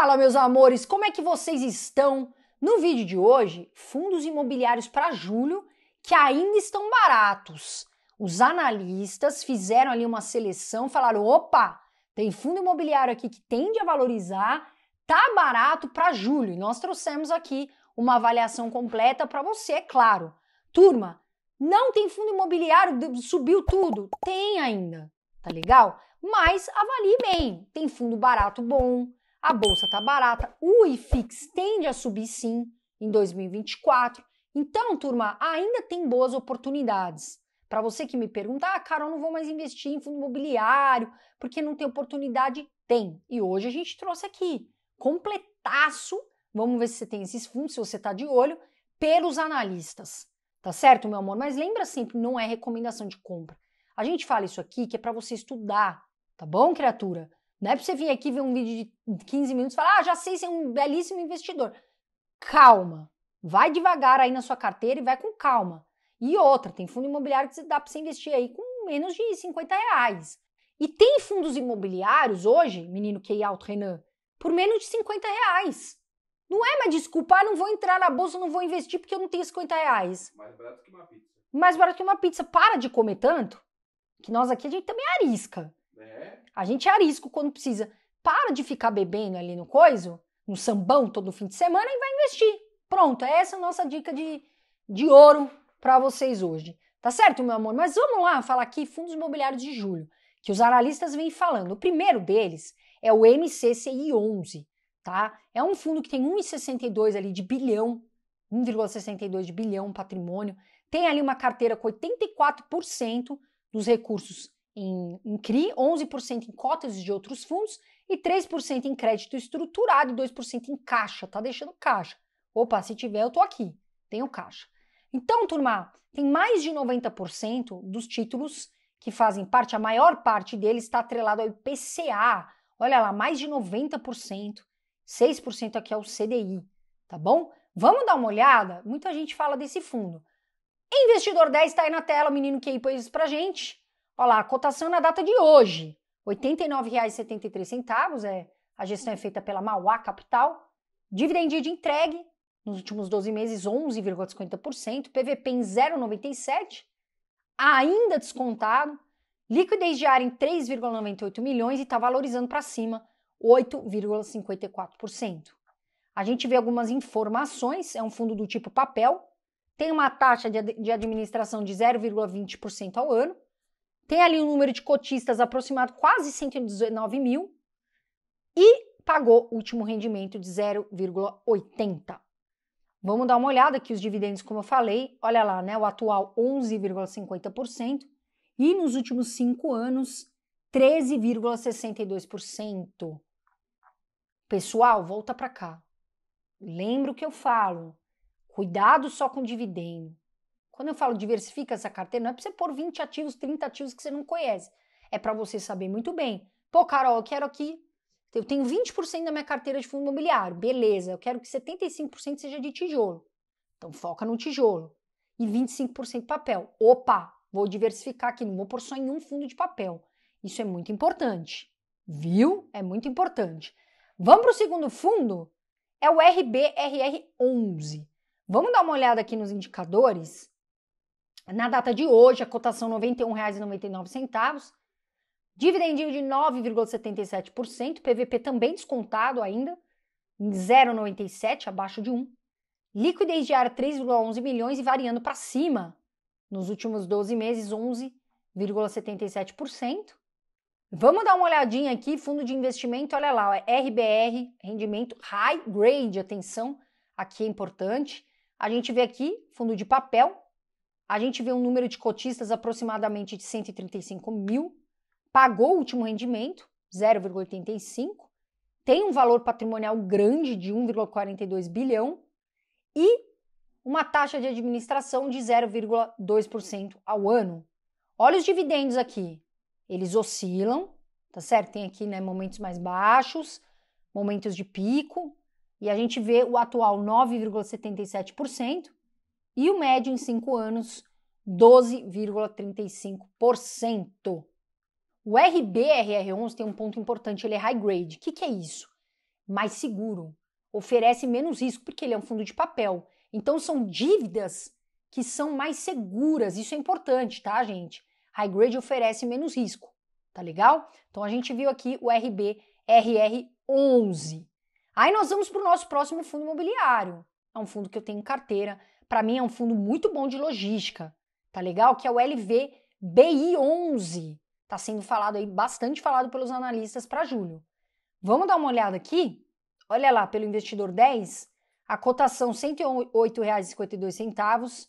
Fala, meus amores, como é que vocês estão? No vídeo de hoje, fundos imobiliários para julho que ainda estão baratos. Os analistas fizeram ali uma seleção, falaram: opa, tem fundo imobiliário aqui que tende a valorizar, tá barato para julho. E nós trouxemos aqui uma avaliação completa para você, é claro. Turma, não tem fundo imobiliário, subiu tudo? Tem ainda, tá legal? Mas avalie bem. Tem fundo barato bom, a bolsa está barata, o IFIX tende a subir sim em 2024. Então, turma, ainda tem boas oportunidades. Para você que me pergunta, ah, cara, eu não vou mais investir em fundo imobiliário porque não tem oportunidade, tem. E hoje a gente trouxe aqui, completaço, vamos ver se você tem esses fundos, se você está de olho, pelos analistas. Tá certo, meu amor? Mas lembra sempre, não é recomendação de compra. A gente fala isso aqui que é para você estudar, tá bom, criatura? Não é pra você vir aqui ver um vídeo de 15 minutos e falar, ah, já sei, você é um belíssimo investidor. Calma. Vai devagar aí na sua carteira e vai com calma. E outra, tem fundo imobiliário que dá para você investir aí com menos de 50 reais. E tem fundos imobiliários hoje, menino que alto Renan, por menos de 50 reais. Não é uma desculpa, ah, não vou entrar na bolsa, não vou investir porque eu não tenho 50 reais. Mais barato que uma pizza. Mais barato que uma pizza. Para de comer tanto, que nós aqui a gente também arisca. A gente é arisco quando precisa. Para de ficar bebendo ali no coiso, no sambão todo fim de semana e vai investir. Pronto, é essa é a nossa dica de, de ouro para vocês hoje. Tá certo, meu amor? Mas vamos lá falar aqui fundos imobiliários de julho, que os analistas vêm falando. O primeiro deles é o MCCI 11, tá? É um fundo que tem 1,62 ali de bilhão, 1,62 de bilhão patrimônio. Tem ali uma carteira com 84% dos recursos em, em CRI, 11% em cotas de outros fundos e 3% em crédito estruturado e 2% em caixa. Tá deixando caixa. Opa, se tiver, eu tô aqui. Tenho caixa. Então, turma, tem mais de 90% dos títulos que fazem parte, a maior parte deles está atrelado ao IPCA. Olha lá, mais de 90%, 6% aqui é o CDI, tá bom? Vamos dar uma olhada? Muita gente fala desse fundo. Investidor 10 está aí na tela, o menino que aí pôs isso pra gente. Olha lá, a cotação na data de hoje, R$ 89,73, é, a gestão é feita pela Mauá Capital. Dividendia de entregue, nos últimos 12 meses, 11,50%, PVP em 0,97%, ainda descontado, liquidez diária em 3,98 milhões e está valorizando para cima 8,54%. A gente vê algumas informações, é um fundo do tipo papel, tem uma taxa de administração de 0,20% ao ano, tem ali um número de cotistas aproximado quase 119 mil e pagou último rendimento de 0,80. Vamos dar uma olhada aqui os dividendos, como eu falei, olha lá, né, o atual 11,50% e nos últimos cinco anos 13,62%. Pessoal, volta para cá. Lembra o que eu falo? Cuidado só com dividendo. Quando eu falo diversifica essa carteira, não é para você pôr 20 ativos, 30 ativos que você não conhece. É para você saber muito bem. Pô, Carol, eu quero aqui. Eu tenho 20% da minha carteira de fundo imobiliário. Beleza, eu quero que 75% seja de tijolo. Então foca no tijolo. E 25% papel. Opa, vou diversificar aqui, não vou pôr só em um fundo de papel. Isso é muito importante. Viu? É muito importante. Vamos para o segundo fundo? É o RBRR11. Vamos dar uma olhada aqui nos indicadores? Na data de hoje, a cotação R$ 91,99, dividendinho de 9,77%, PVP também descontado ainda, 0,97, abaixo de 1. Liquidez diária 3,11 milhões e variando para cima, nos últimos 12 meses, 11,77%. Vamos dar uma olhadinha aqui, fundo de investimento, olha lá, é RBR, rendimento high grade, atenção, aqui é importante. A gente vê aqui fundo de papel, a gente vê um número de cotistas aproximadamente de 135 mil, pagou o último rendimento, 0,85, tem um valor patrimonial grande de 1,42 bilhão e uma taxa de administração de 0,2% ao ano. Olha os dividendos aqui, eles oscilam, tá certo? Tem aqui né, momentos mais baixos, momentos de pico, e a gente vê o atual 9,77%, e o médio em 5 anos, 12,35%. O RBRR11 tem um ponto importante, ele é high grade. O que, que é isso? Mais seguro, oferece menos risco porque ele é um fundo de papel. Então são dívidas que são mais seguras. Isso é importante, tá, gente? High grade oferece menos risco, tá legal? Então a gente viu aqui o RBRR11. Aí nós vamos para o nosso próximo fundo imobiliário. É um fundo que eu tenho em carteira, para mim é um fundo muito bom de logística, tá legal? Que é o LVBI11. Tá sendo falado aí, bastante falado pelos analistas para julho. Vamos dar uma olhada aqui? Olha lá, pelo investidor 10, a cotação R$ 108,52,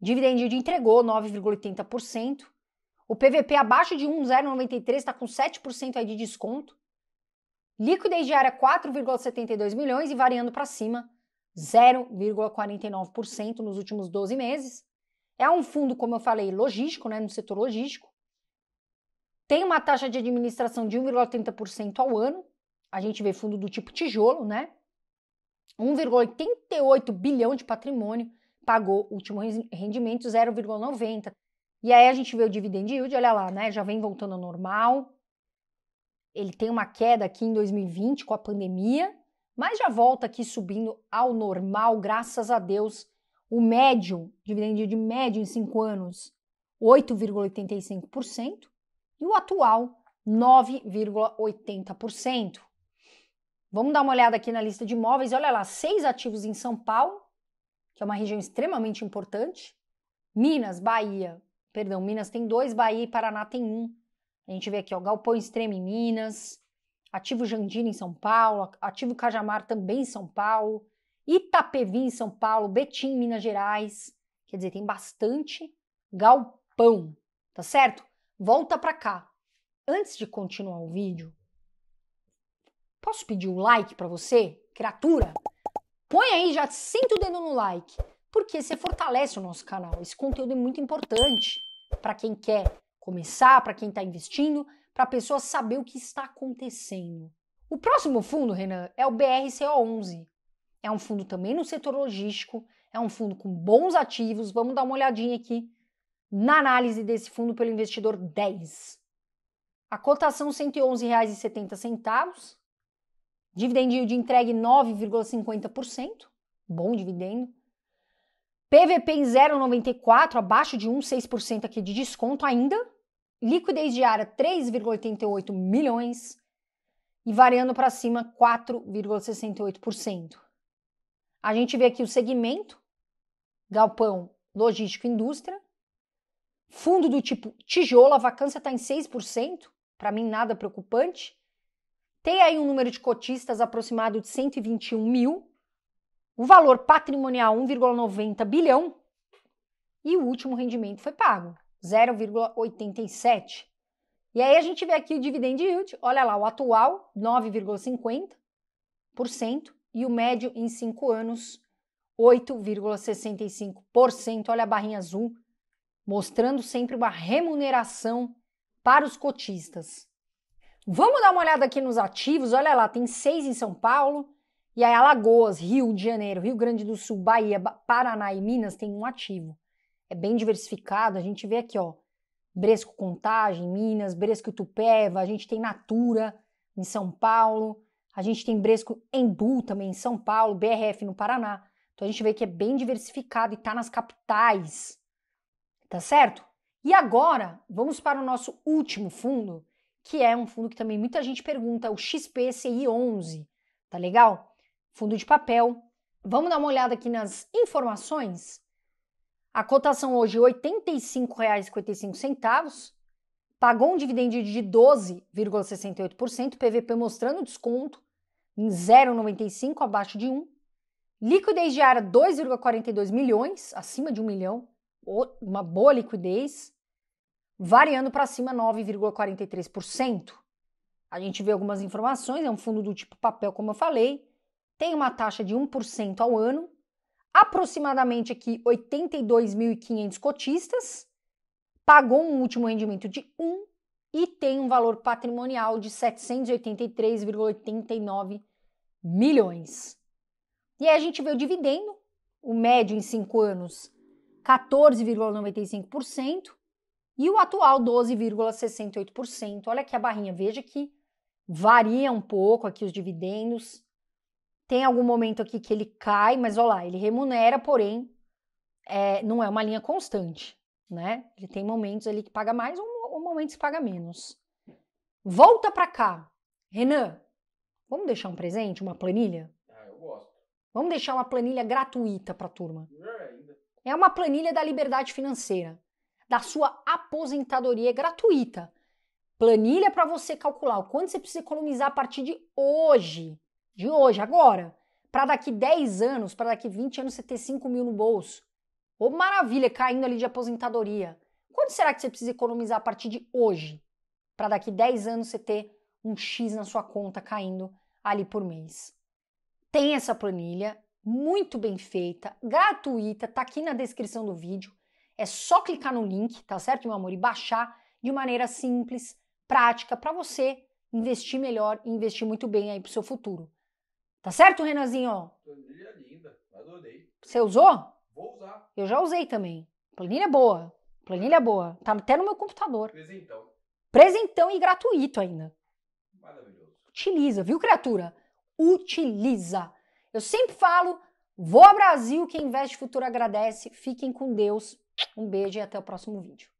dividend de entregou 9,80%. O PVP abaixo de 1,093 está com 7% aí de desconto. Liquidez diária 4,72 milhões e variando para cima 0,49% nos últimos 12 meses. É um fundo, como eu falei, logístico, né, no setor logístico. Tem uma taxa de administração de 1,30% ao ano. A gente vê fundo do tipo tijolo, né? 1,88 bilhão de patrimônio pagou último rendimento 0,90. E aí a gente vê o dividend yield, olha lá, né? Já vem voltando ao normal. Ele tem uma queda aqui em 2020 com a pandemia, mas já volta aqui subindo ao normal, graças a Deus. O médio, dividendo de médio em 5 anos, 8,85%, e o atual, 9,80%. Vamos dar uma olhada aqui na lista de imóveis. Olha lá, seis ativos em São Paulo, que é uma região extremamente importante. Minas, Bahia, perdão, Minas tem dois, Bahia e Paraná tem um. A gente vê aqui, ó, Galpão Extremo em Minas, Ativo Jandira em São Paulo, Ativo Cajamar também em São Paulo, Itapevi em São Paulo, Betim em Minas Gerais. Quer dizer, tem bastante galpão, tá certo? Volta para cá. Antes de continuar o vídeo, posso pedir um like para você, criatura? Põe aí, já senta o dedo no like, porque você fortalece o nosso canal. Esse conteúdo é muito importante para quem quer começar, para quem está investindo, para a pessoa saber o que está acontecendo. O próximo fundo, Renan, é o BRCO11. É um fundo também no setor logístico, é um fundo com bons ativos. Vamos dar uma olhadinha aqui na análise desse fundo pelo investidor 10. A cotação R$ 111,70, dividendo de entregue 9,50%, bom dividendo. PVP em 0,94, abaixo de 1,6% aqui de desconto ainda, liquidez diária 3,88 milhões e variando para cima 4,68%. A gente vê aqui o segmento galpão, logístico, indústria, fundo do tipo tijolo, a vacância está em 6%, para mim nada preocupante. Tem aí um número de cotistas aproximado de 121 mil, o valor patrimonial 1,90 bilhão e o último rendimento foi pago. 0,87. E aí a gente vê aqui o dividend yield, olha lá, o atual 9,50% e o médio em 5 anos 8,65%. Olha a barrinha azul, mostrando sempre uma remuneração para os cotistas. Vamos dar uma olhada aqui nos ativos, olha lá, tem seis em São Paulo, e aí Alagoas, Rio de Janeiro, Rio Grande do Sul, Bahia, Paraná e Minas tem um ativo é bem diversificado. A gente vê aqui, ó, Bresco Contagem, Minas, Bresco Tupéva, a gente tem Natura em São Paulo, a gente tem Bresco Embu também em São Paulo, BRF no Paraná. Então a gente vê que é bem diversificado e está nas capitais, tá certo? E agora vamos para o nosso último fundo, que é um fundo que também muita gente pergunta, é o XPCI11, tá legal? Fundo de papel. Vamos dar uma olhada aqui nas informações a cotação hoje R$ 85,55, pagou um dividendo de 12,68%, PVP mostrando desconto em 0,95 abaixo de 1. Liquidez diária 2,42 milhões, acima de 1 milhão, uma boa liquidez, variando para cima 9,43%. A gente vê algumas informações, é um fundo do tipo papel, como eu falei, tem uma taxa de 1% ao ano, aproximadamente aqui 82.500 cotistas, pagou um último rendimento de 1 e tem um valor patrimonial de 783,89 milhões. E aí a gente vê o dividendo, o médio em 5 anos 14,95% e o atual 12,68%. Olha aqui a barrinha, veja que varia um pouco aqui os dividendos, tem algum momento aqui que ele cai, mas olha lá, ele remunera, porém, é, não é uma linha constante, né? Ele tem momentos ali que paga mais ou, ou momentos que paga menos. Volta para cá. Renan, vamos deixar um presente, uma planilha? Ah, eu gosto. Vamos deixar uma planilha gratuita para a turma. É uma planilha da liberdade financeira, da sua aposentadoria gratuita. Planilha para você calcular o quanto você precisa economizar a partir de hoje de hoje, agora, para daqui 10 anos, para daqui 20 anos você ter 5 mil no bolso. Ô oh, maravilha, caindo ali de aposentadoria. Quanto será que você precisa economizar a partir de hoje? Para daqui 10 anos você ter um X na sua conta caindo ali por mês. Tem essa planilha, muito bem feita, gratuita, tá aqui na descrição do vídeo. É só clicar no link, tá certo, meu amor? E baixar de maneira simples, prática, para você investir melhor e investir muito bem aí para o seu futuro. Tá certo, Renanzinho? Planilha é linda, adorei. Você usou? Vou usar. Eu já usei também. Planilha é boa. Planilha é boa. Tá até no meu computador. Presentão. Presentão e gratuito ainda. Maravilhoso. Utiliza, viu, criatura? Utiliza. Eu sempre falo, vou ao Brasil, quem investe futuro agradece. Fiquem com Deus. Um beijo e até o próximo vídeo.